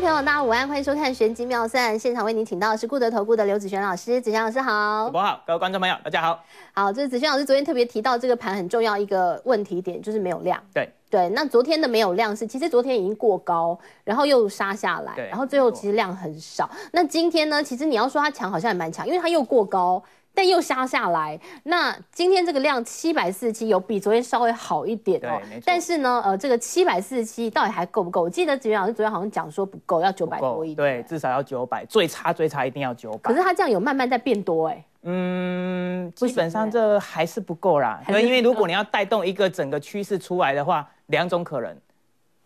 朋友，大家午安，欢迎收看《玄机妙算》，现场为您请到的是顾德投顾的刘子璇老师，子璇老师好，主播好，各位观众朋友，大家好，好，这是子轩老师昨天特别提到这个盘很重要一个问题点，就是没有量，对，对，那昨天的没有量是其实昨天已经过高，然后又杀下来，然后最后其实量很少，那今天呢，其实你要说它强，好像也蛮强，因为它又过高。但又杀下来，那今天这个量七百四十七有比昨天稍微好一点哦。但是呢，呃，这个七百四十七到底还够不够？我记得子元老师昨天好像讲说不够，要九百多点。对，至少要九百，最差最差一定要九百。可是它这样有慢慢在变多哎。嗯，基本上这还是不够啦。对，因为如果你要带动一个整个趋势出来的话，两种可能：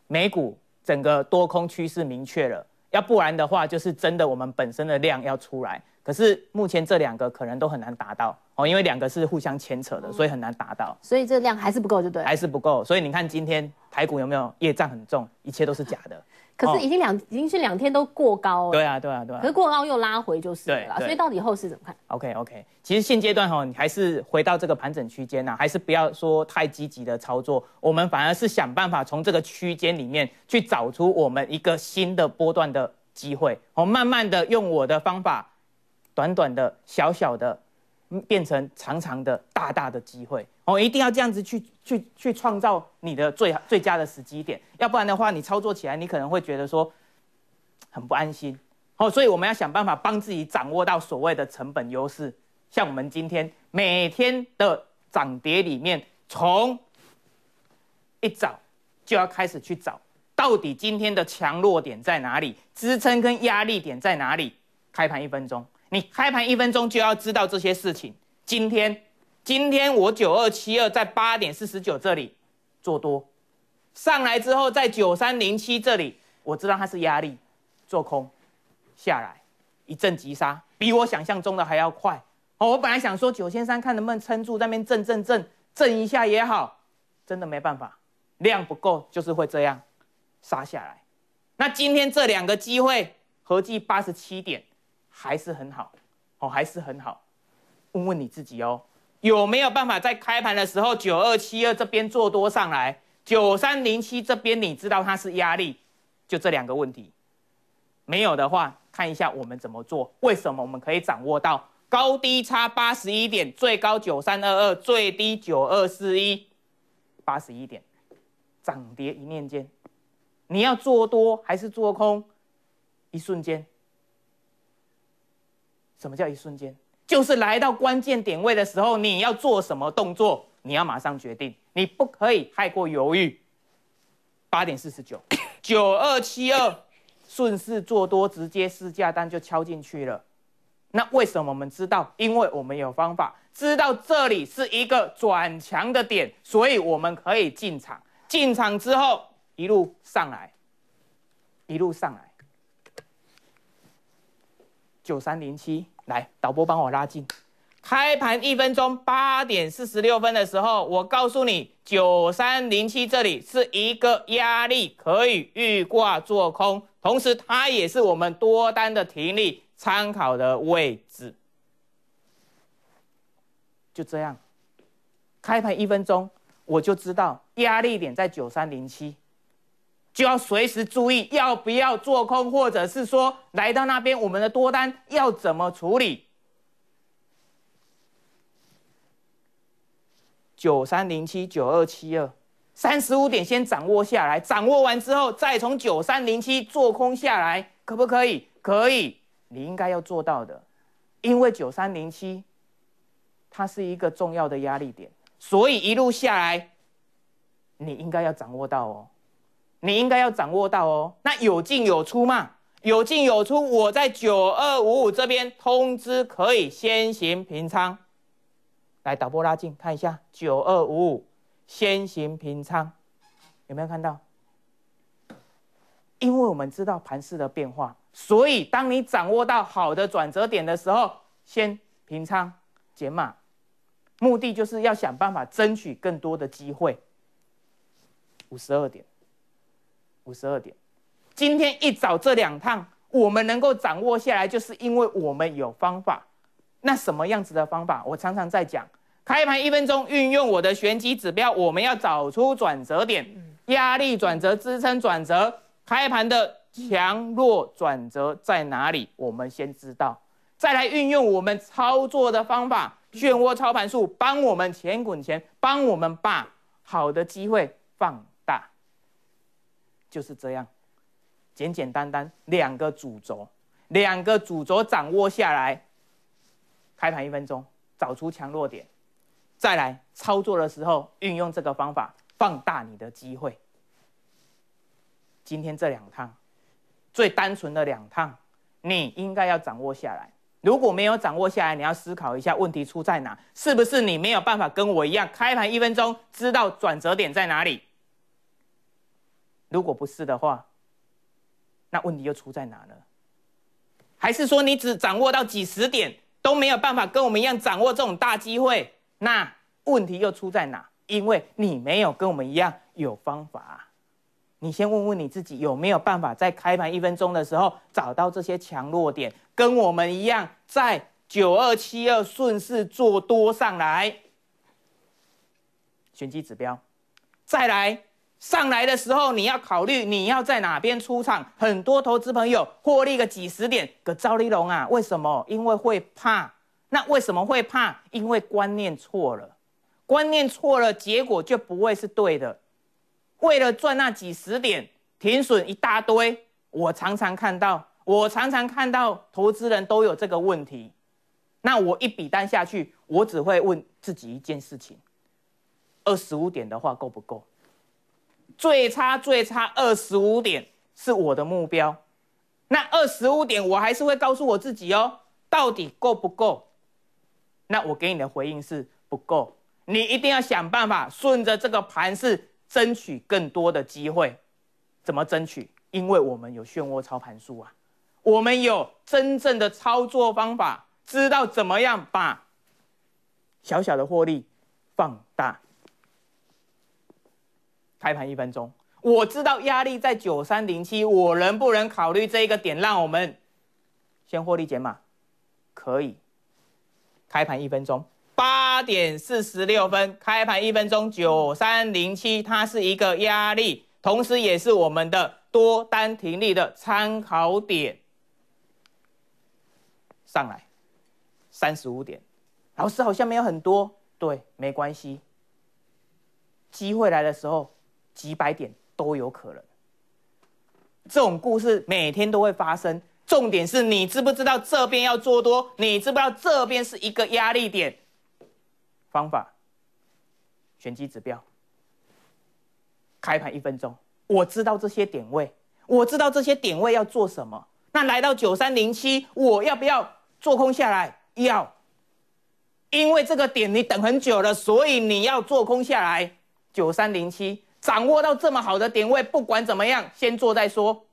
美股整个多空趋势明确了，要不然的话就是真的我们本身的量要出来。可是目前这两个可能都很难达到哦，因为两个是互相牵扯的，所以很难达到。所以这量还是不够，就对。还是不够，所以你看今天台股有没有业障很重，一切都是假的。可是已经两已经是两天都过高了。对啊，对啊，对啊。可是过高又拉回就是了，所以到底后市怎么看？OK OK，其实现阶段哈，你还是回到这个盘整区间呐，还是不要说太积极的操作，我们反而是想办法从这个区间里面去找出我们一个新的波段的机会哦，慢慢的用我的方法。短短的小小的，变成长长的、大大的机会哦！一定要这样子去、去、去创造你的最最佳的时机点，要不然的话，你操作起来你可能会觉得说很不安心哦。所以我们要想办法帮自己掌握到所谓的成本优势。像我们今天每天的涨跌里面，从一早就要开始去找，到底今天的强弱点在哪里，支撑跟压力点在哪里？开盘一分钟。你开盘一分钟就要知道这些事情。今天，今天我九二七二在八点四十九这里做多，上来之后在九三零七这里我知道它是压力，做空下来一阵急杀，比我想象中的还要快。哦，我本来想说九千三看能不能撑住，那边震震震震一下也好，真的没办法，量不够就是会这样杀下来。那今天这两个机会合计八十七点。还是很好，哦，还是很好。问问你自己哦，有没有办法在开盘的时候九二七二这边做多上来，九三零七这边你知道它是压力，就这两个问题。没有的话，看一下我们怎么做。为什么我们可以掌握到高低差八十一点，最高九三二二，最低九二四一，八十一点，涨跌一念间。你要做多还是做空？一瞬间。什么叫一瞬间？就是来到关键点位的时候，你要做什么动作？你要马上决定，你不可以太过犹豫。八点四十九，九二七二，顺势做多，直接试价单就敲进去了。那为什么我们知道？因为我们有方法，知道这里是一个转强的点，所以我们可以进场。进场之后，一路上来，一路上来，九三零七。来，导播帮我拉近。开盘一分钟，八点四十六分的时候，我告诉你，九三零七这里是一个压力，可以预挂做空，同时它也是我们多单的停利参考的位置。就这样，开盘一分钟，我就知道压力点在九三零七。就要随时注意要不要做空，或者是说来到那边，我们的多单要怎么处理？九三零七九二七二三十五点，先掌握下来，掌握完之后再从九三零七做空下来，可不可以？可以，你应该要做到的，因为九三零七它是一个重要的压力点，所以一路下来，你应该要掌握到哦。你应该要掌握到哦，那有进有出嘛？有进有出，我在九二五五这边通知可以先行平仓。来，导播拉近看一下九二五五，先行平仓，有没有看到？因为我们知道盘势的变化，所以当你掌握到好的转折点的时候，先平仓减码，目的就是要想办法争取更多的机会。五十二点。五十二点，今天一早这两趟我们能够掌握下来，就是因为我们有方法。那什么样子的方法？我常常在讲，开盘一分钟运用我的玄机指标，我们要找出转折点、压力转折、支撑转折、开盘的强弱转折在哪里，我们先知道，再来运用我们操作的方法，漩涡操盘术帮我们钱滚钱，帮我们把好的机会放。就是这样，简简单单两个主轴，两个主轴掌握下来，开盘一分钟找出强弱点，再来操作的时候运用这个方法放大你的机会。今天这两趟最单纯的两趟，你应该要掌握下来。如果没有掌握下来，你要思考一下问题出在哪，是不是你没有办法跟我一样开盘一分钟知道转折点在哪里？如果不是的话，那问题又出在哪呢？还是说你只掌握到几十点，都没有办法跟我们一样掌握这种大机会？那问题又出在哪？因为你没有跟我们一样有方法。你先问问你自己，有没有办法在开盘一分钟的时候找到这些强弱点，跟我们一样在九二七二顺势做多上来？选机指标，再来。上来的时候，你要考虑你要在哪边出场。很多投资朋友获利个几十点，可赵丽龙啊，为什么？因为会怕。那为什么会怕？因为观念错了，观念错了，结果就不会是对的。为了赚那几十点，停损一大堆。我常常看到，我常常看到投资人都有这个问题。那我一笔单下去，我只会问自己一件事情：二十五点的话够不够？最差最差二十五点是我的目标，那二十五点我还是会告诉我自己哦，到底够不够？那我给你的回应是不够，你一定要想办法顺着这个盘势争取更多的机会。怎么争取？因为我们有漩涡操盘术啊，我们有真正的操作方法，知道怎么样把小小的获利放。开盘一分钟，我知道压力在九三零七，我能不能考虑这一个点，让我们先获利减码？可以。开盘一分钟，八点四十六分。开盘一分钟，九三零七，它是一个压力，同时也是我们的多单停利的参考点。上来三十五点，老师好像没有很多，对，没关系，机会来的时候。几百点都有可能，这种故事每天都会发生。重点是你知不知道这边要做多？你知不知道这边是一个压力点？方法，选机指标。开盘一分钟，我知道这些点位，我知道这些点位要做什么。那来到九三零七，我要不要做空下来？要，因为这个点你等很久了，所以你要做空下来。九三零七。掌握到这么好的点位，不管怎么样，先做再说。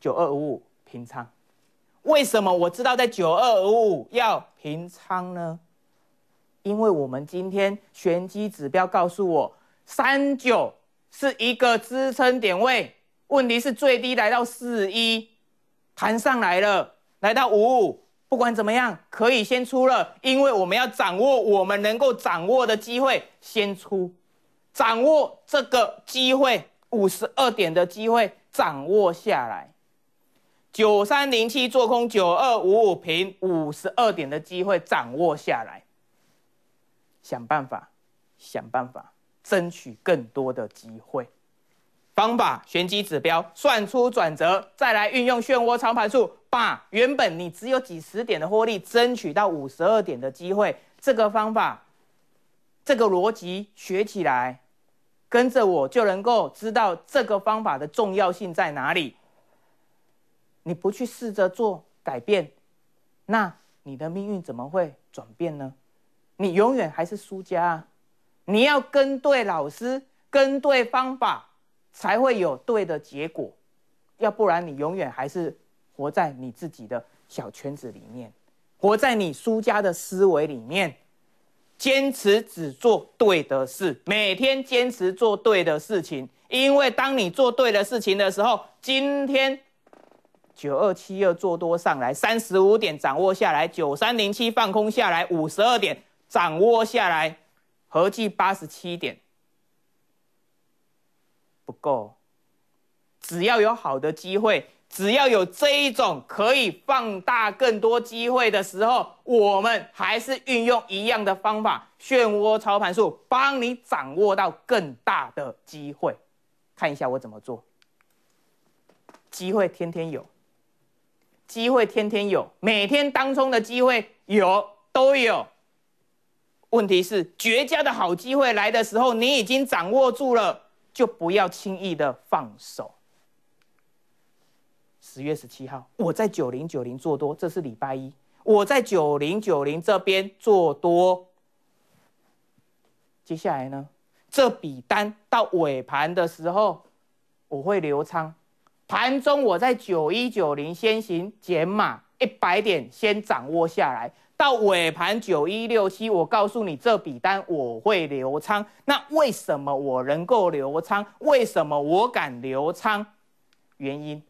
九二五五平仓，为什么我知道在九二五五要平仓呢？因为我们今天玄机指标告诉我，三九是一个支撑点位，问题是最低来到四一，盘上来了，来到五五，不管怎么样，可以先出了，因为我们要掌握我们能够掌握的机会，先出。掌握这个机会，五十二点的机会掌握下来，九三零七做空，九二五五平，五十二点的机会掌握下来。想办法，想办法，争取更多的机会。方法：玄机指标算出转折，再来运用漩涡操盘术，把原本你只有几十点的获利，争取到五十二点的机会。这个方法，这个逻辑学起来。跟着我就能够知道这个方法的重要性在哪里。你不去试着做改变，那你的命运怎么会转变呢？你永远还是输家。你要跟对老师，跟对方法，才会有对的结果。要不然，你永远还是活在你自己的小圈子里面，活在你输家的思维里面。坚持只做对的事，每天坚持做对的事情，因为当你做对的事情的时候，今天九二七二做多上来三十五点掌握下来，九三零七放空下来五十二点掌握下来，合计八十七点不够，只要有好的机会。只要有这一种可以放大更多机会的时候，我们还是运用一样的方法，漩涡操盘术，帮你掌握到更大的机会。看一下我怎么做，机会天天有，机会天天有，每天当中的机会有都有。问题是绝佳的好机会来的时候，你已经掌握住了，就不要轻易的放手。十月十七号，我在九零九零做多，这是礼拜一。我在九零九零这边做多，接下来呢，这笔单到尾盘的时候我会留仓。盘中我在九一九零先行减码一百点，先掌握下来。到尾盘九一六七，我告诉你这笔单我会留仓。那为什么我能够留仓？为什么我敢留仓？原因。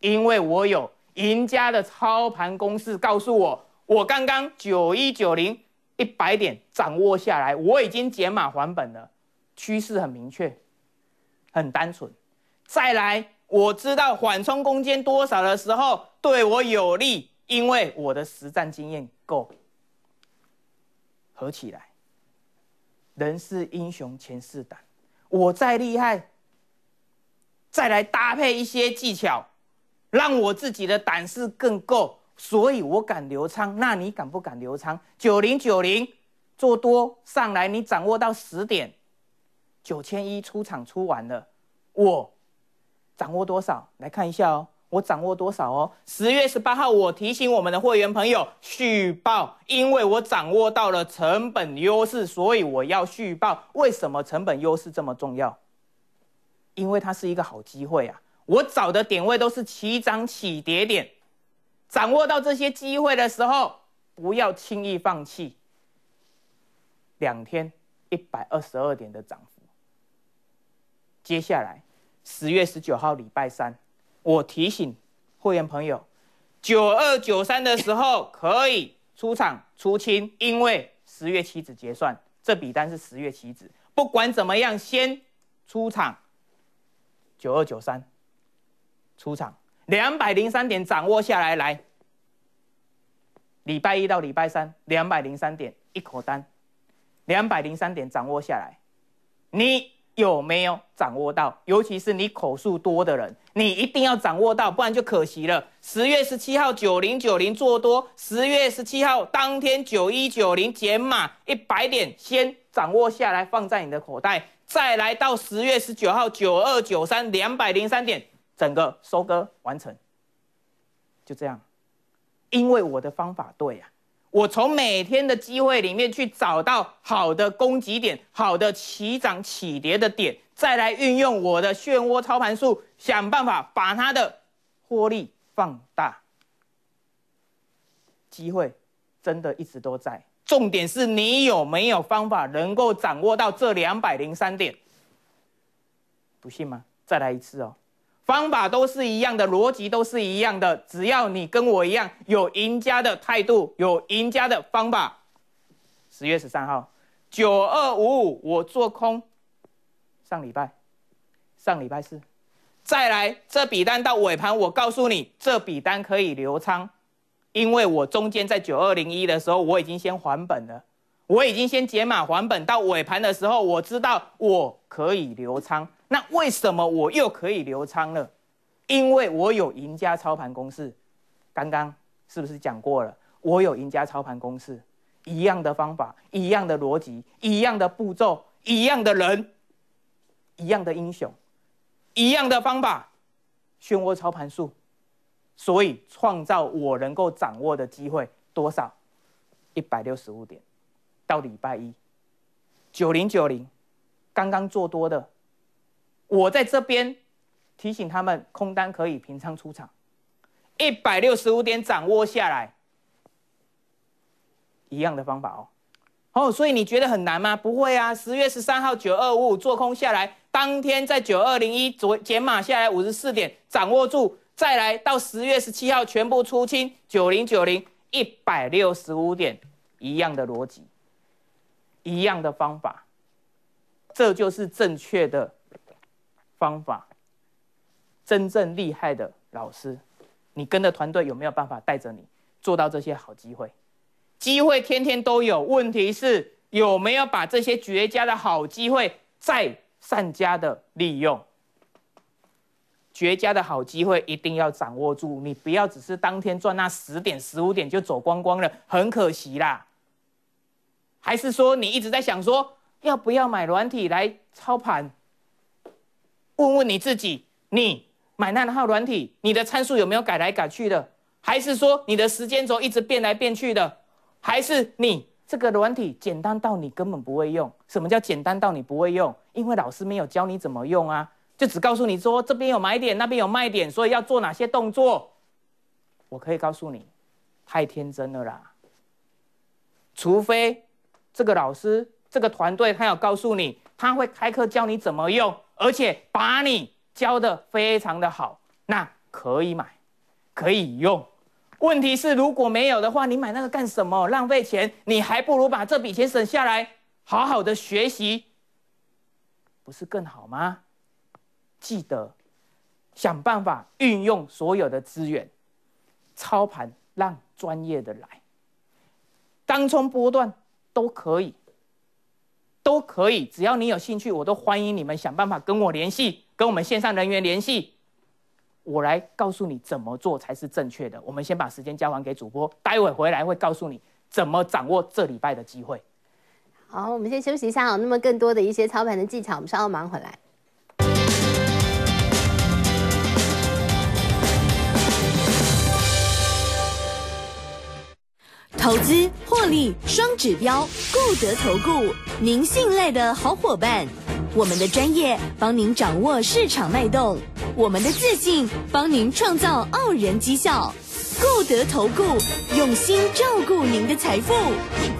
因为我有赢家的操盘公式，告诉我我刚刚九一九零一百点掌握下来，我已经减码还本了，趋势很明确，很单纯。再来，我知道缓冲空间多少的时候对我有利，因为我的实战经验够，合起来，人是英雄，前是胆，我再厉害，再来搭配一些技巧。让我自己的胆识更够，所以我敢留仓。那你敢不敢留仓？九零九零做多上来，你掌握到十点九千一出场出完了，我掌握多少？来看一下哦，我掌握多少哦？十月十八号我提醒我们的会员朋友续报，因为我掌握到了成本优势，所以我要续报。为什么成本优势这么重要？因为它是一个好机会啊。我找的点位都是起涨起跌点，掌握到这些机会的时候，不要轻易放弃。两天一百二十二点的涨幅，接下来十月十九号礼拜三，我提醒会员朋友，九二九三的时候可以出场出清，因为十月期指结算这笔单是十月期指，不管怎么样先出场。九二九三。出场两百零三点掌握下来，来，礼拜一到礼拜三两百零三点一口单，两百零三点掌握下来，你有没有掌握到？尤其是你口数多的人，你一定要掌握到，不然就可惜了。十月十七号九零九零做多，十月十七号当天九一九零减码一百点，先掌握下来放在你的口袋，再来到十月十九号九二九三两百零三点。整个收割完成，就这样，因为我的方法对呀，我从每天的机会里面去找到好的攻击点，好的起涨起跌的点，再来运用我的漩涡操盘术，想办法把它的获利放大。机会真的一直都在，重点是你有没有方法能够掌握到这两百零三点？不信吗？再来一次哦。方法都是一样的，逻辑都是一样的。只要你跟我一样有赢家的态度，有赢家的方法。十月十三号，九二五五，我做空。上礼拜，上礼拜四，再来这笔单到尾盘，我告诉你，这笔单可以留仓，因为我中间在九二零一的时候，我已经先还本了，我已经先解码还本。到尾盘的时候，我知道我可以留仓。那为什么我又可以留仓了？因为我有赢家操盘公式，刚刚是不是讲过了？我有赢家操盘公式，一样的方法，一样的逻辑，一样的步骤，一样的人，一样的英雄，一样的方法，漩涡操盘术，所以创造我能够掌握的机会多少？一百六十五点，到礼拜一，九零九零，刚刚做多的。我在这边提醒他们，空单可以平仓出场，一百六十五点掌握下来，一样的方法哦。哦，所以你觉得很难吗？不会啊，十月十三号九二五五做空下来，当天在九二零一左，减码下来五十四点，掌握住，再来到十月十七号全部出清九零九零一百六十五点，一样的逻辑，一样的方法，这就是正确的。方法，真正厉害的老师，你跟着团队有没有办法带着你做到这些好机会？机会天天都有，问题是有没有把这些绝佳的好机会再善加的利用？绝佳的好机会一定要掌握住，你不要只是当天赚那十点十五点就走光光了，很可惜啦。还是说你一直在想说要不要买软体来操盘？问问你自己，你买那套软体，你的参数有没有改来改去的？还是说你的时间轴一直变来变去的？还是你这个软体简单到你根本不会用？什么叫简单到你不会用？因为老师没有教你怎么用啊，就只告诉你说这边有买点，那边有卖点，所以要做哪些动作？我可以告诉你，太天真了啦。除非这个老师这个团队他有告诉你，他会开课教你怎么用。而且把你教的非常的好，那可以买，可以用。问题是如果没有的话，你买那个干什么？浪费钱，你还不如把这笔钱省下来，好好的学习，不是更好吗？记得想办法运用所有的资源，操盘让专业的来，当冲波段都可以。都可以，只要你有兴趣，我都欢迎你们想办法跟我联系，跟我们线上人员联系，我来告诉你怎么做才是正确的。我们先把时间交还给主播，待会回来会告诉你怎么掌握这礼拜的机会。好，我们先休息一下。那么更多的一些操盘的技巧，我们稍后忙回来。投资。力双指标，固德投顾，您信赖的好伙伴。我们的专业帮您掌握市场脉动，我们的自信帮您创造傲人绩效。固德投顾用心照顾您的财富，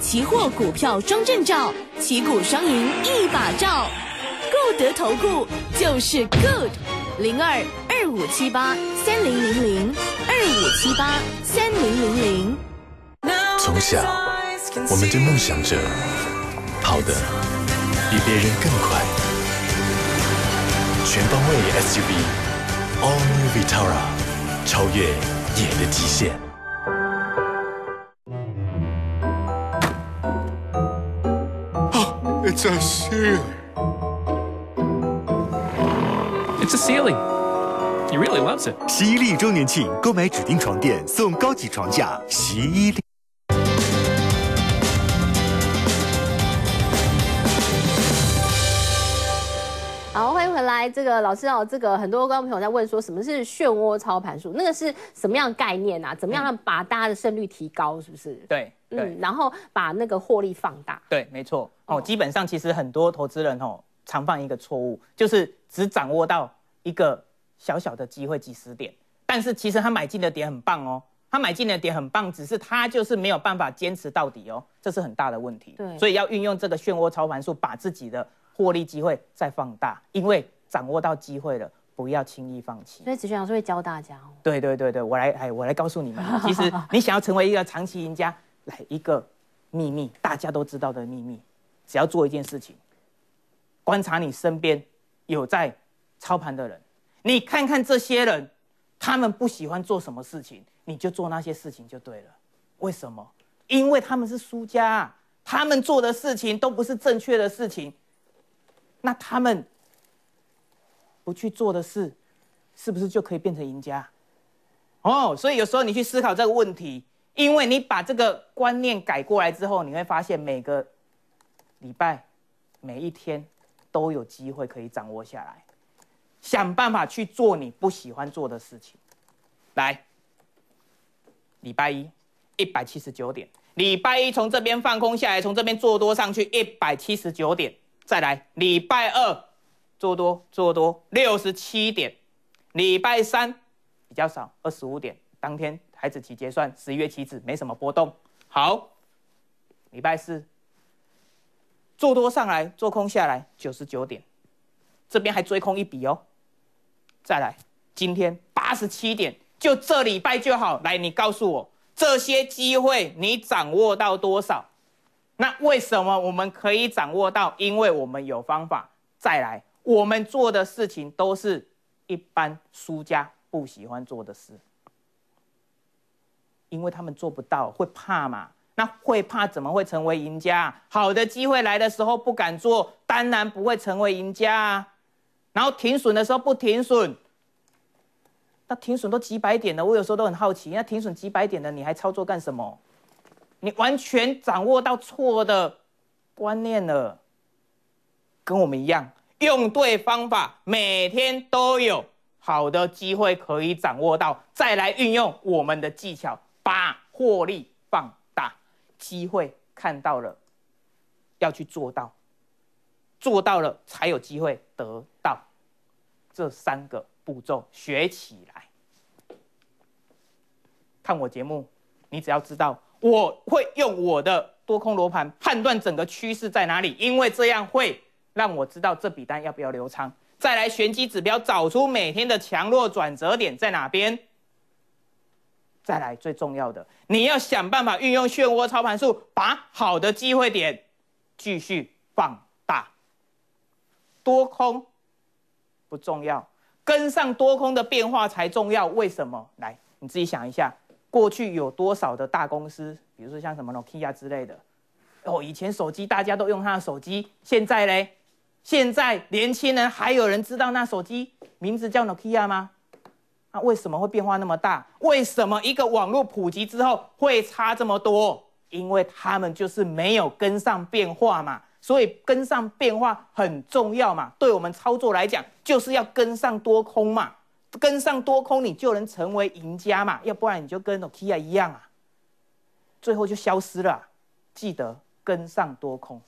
期货股票装证照，旗鼓双赢一把照。固德投顾就是 good 零二二五七八三零零零二五七八三零零零。从小。我们对梦想者跑得比别人更快，全方位 SUV All New Vitara 超越野的极限。o it's a seal! It's a c e i l i n g He really loves it。十一立周年庆，购买指定床垫送高级床架，十一立。这个老师哦，这个很多观众朋友在问说，什么是漩涡操盘术？那个是什么样概念啊？怎么样把大家的胜率提高？是不是？对，嗯，然后把那个获利放大。对，没错。哦，基本上其实很多投资人哦，常犯一个错误，就是只掌握到一个小小的机会，几十点，但是其实他买进的点很棒哦，他买进的点很棒，只是他就是没有办法坚持到底哦，这是很大的问题。对，所以要运用这个漩涡操盘术，把自己的获利机会再放大，因为。掌握到机会了，不要轻易放弃。所以子轩老师会教大家哦。对对对对，我来哎，我来告诉你们，其实你想要成为一个长期赢家，来一个秘密，大家都知道的秘密，只要做一件事情，观察你身边有在操盘的人，你看看这些人，他们不喜欢做什么事情，你就做那些事情就对了。为什么？因为他们是输家，他们做的事情都不是正确的事情，那他们。不去做的事，是不是就可以变成赢家？哦，所以有时候你去思考这个问题，因为你把这个观念改过来之后，你会发现每个礼拜、每一天都有机会可以掌握下来，想办法去做你不喜欢做的事情。来，礼拜一一百七十九点，礼拜一从这边放空下来，从这边做多上去一百七十九点，再来礼拜二。做多做多六十七点，礼拜三比较少二十五点，当天台子起结算十一月期指没什么波动。好，礼拜四做多上来，做空下来九十九点，这边还追空一笔哦。再来，今天八十七点，就这礼拜就好。来，你告诉我这些机会你掌握到多少？那为什么我们可以掌握到？因为我们有方法。再来。我们做的事情都是一般输家不喜欢做的事，因为他们做不到，会怕嘛？那会怕怎么会成为赢家？好的机会来的时候不敢做，当然不会成为赢家啊。然后停损的时候不停损，那停损都几百点的，我有时候都很好奇，那停损几百点的你还操作干什么？你完全掌握到错的观念了，跟我们一样。用对方法，每天都有好的机会可以掌握到，再来运用我们的技巧，把获利放大。机会看到了，要去做到，做到了才有机会得到。这三个步骤学起来，看我节目，你只要知道我会用我的多空罗盘判断整个趋势在哪里，因为这样会。让我知道这笔单要不要留仓，再来玄机指标找出每天的强弱转折点在哪边，再来最重要的，你要想办法运用漩涡操盘术，把好的机会点继续放大。多空不重要，跟上多空的变化才重要。为什么？来，你自己想一下，过去有多少的大公司，比如说像什么 Nokia 之类的，哦，以前手机大家都用他的手机，现在嘞？现在年轻人还有人知道那手机名字叫 Nokia 吗？那为什么会变化那么大？为什么一个网络普及之后会差这么多？因为他们就是没有跟上变化嘛。所以跟上变化很重要嘛。对我们操作来讲，就是要跟上多空嘛。跟上多空，你就能成为赢家嘛。要不然你就跟 Nokia 一样啊，最后就消失了。记得跟上多空，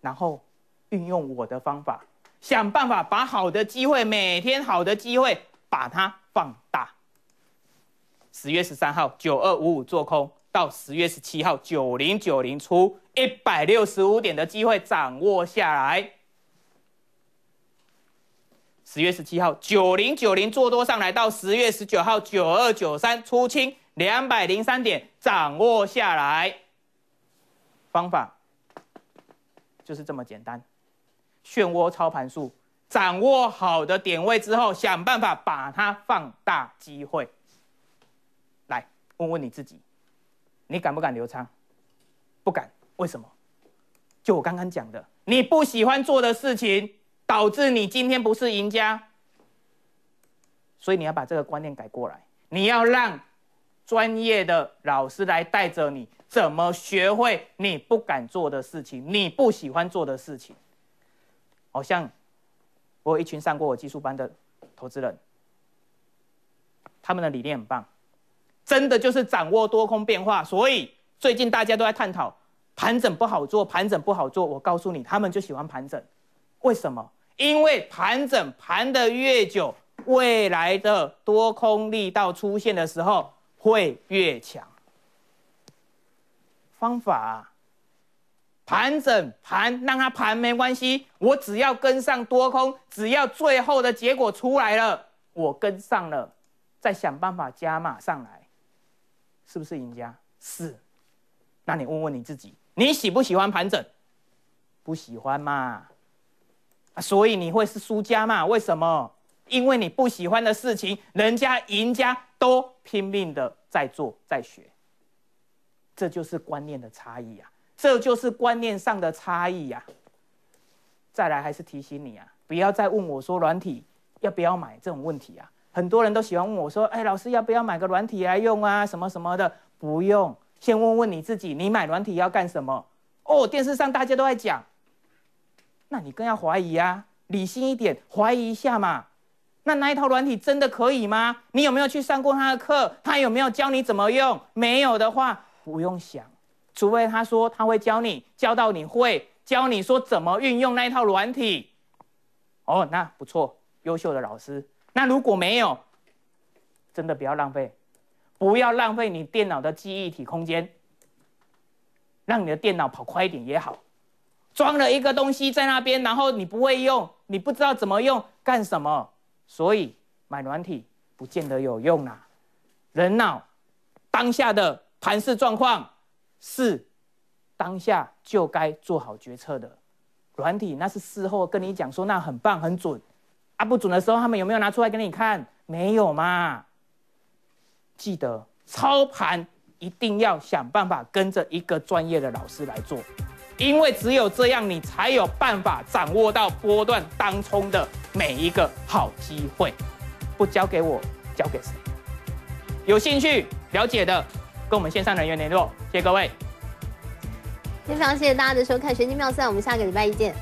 然后。运用我的方法，想办法把好的机会，每天好的机会把它放大。十月十三号九二五五做空，到十月十七号九零九零出一百六十五点的机会掌握下来。十月十七号九零九零做多上来，到十月十九号九二九三出清两百零三点掌握下来。方法就是这么简单。漩涡操盘术，掌握好的点位之后，想办法把它放大机会。来，问问你自己，你敢不敢留仓？不敢，为什么？就我刚刚讲的，你不喜欢做的事情，导致你今天不是赢家。所以你要把这个观念改过来，你要让专业的老师来带着你，怎么学会你不敢做的事情，你不喜欢做的事情。好像我有一群上过我技术班的投资人，他们的理念很棒，真的就是掌握多空变化。所以最近大家都在探讨盘整不好做，盘整不好做。我告诉你，他们就喜欢盘整，为什么？因为盘整盘的越久，未来的多空力道出现的时候会越强。方法。盘整盘，让它盘没关系，我只要跟上多空，只要最后的结果出来了，我跟上了，再想办法加码上来，是不是赢家？是。那你问问你自己，你喜不喜欢盘整？不喜欢嘛？啊，所以你会是输家嘛？为什么？因为你不喜欢的事情，人家赢家都拼命的在做，在学。这就是观念的差异啊。这就是观念上的差异呀。再来，还是提醒你啊，不要再问我说软体要不要买这种问题啊。很多人都喜欢问我说：“哎，老师要不要买个软体来用啊？什么什么的。”不用，先问问你自己，你买软体要干什么？哦，电视上大家都在讲，那你更要怀疑啊，理性一点，怀疑一下嘛。那那一套软体真的可以吗？你有没有去上过他的课？他有没有教你怎么用？没有的话，不用想。除非他说他会教你，教到你会教你说怎么运用那一套软体。哦，那不错，优秀的老师。那如果没有，真的不要浪费，不要浪费你电脑的记忆体空间，让你的电脑跑快一点也好。装了一个东西在那边，然后你不会用，你不知道怎么用干什么，所以买软体不见得有用啊。人脑当下的盘势状况。是，当下就该做好决策的软体，那是事后跟你讲说那很棒很准，啊不准的时候他们有没有拿出来给你看？没有嘛。记得操盘一定要想办法跟着一个专业的老师来做，因为只有这样你才有办法掌握到波段当冲的每一个好机会。不交给我，交给谁？有兴趣了解的。跟我们线上人员联络，谢谢各位，也非常谢谢大家的收看《玄机妙算》，我们下个礼拜一见。